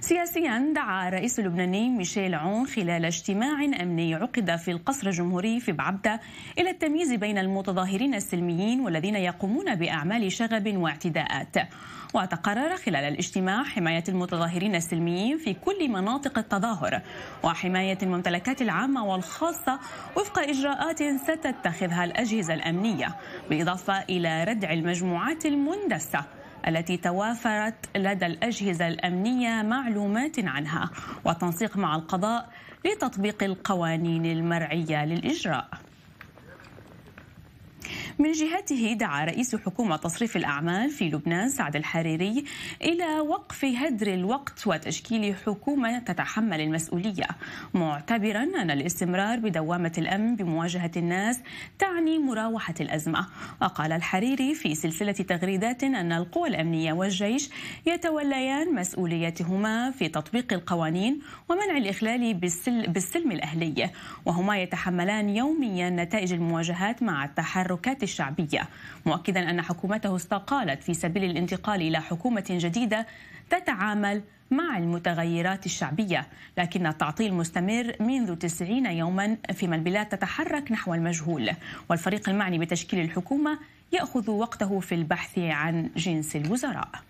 سياسيا دعا الرئيس اللبناني ميشيل عون خلال اجتماع أمني عقد في القصر الجمهوري في بعبدة إلى التمييز بين المتظاهرين السلميين والذين يقومون بأعمال شغب واعتداءات وتقرر خلال الاجتماع حماية المتظاهرين السلميين في كل مناطق التظاهر وحماية الممتلكات العامة والخاصة وفق إجراءات ستتخذها الأجهزة الأمنية بالإضافة إلى ردع المجموعات المندسة التي توافرت لدى الأجهزة الأمنية معلومات عنها وتنسيق مع القضاء لتطبيق القوانين المرعية للإجراء من جهته دعا رئيس حكومة تصريف الأعمال في لبنان سعد الحريري إلى وقف هدر الوقت وتشكيل حكومة تتحمل المسؤولية معتبرا أن الاستمرار بدوامة الأمن بمواجهة الناس تعني مراوحة الأزمة وقال الحريري في سلسلة تغريدات أن القوى الأمنية والجيش يتوليان مسؤوليتهما في تطبيق القوانين ومنع الإخلال بالسلم الأهلي وهما يتحملان يوميا نتائج المواجهات مع التحركات الشعبية مؤكدا أن حكومته استقالت في سبيل الانتقال إلى حكومة جديدة تتعامل مع المتغيرات الشعبية لكن التعطيل مستمر منذ 90 يوما فيما البلاد تتحرك نحو المجهول والفريق المعني بتشكيل الحكومة يأخذ وقته في البحث عن جنس الوزراء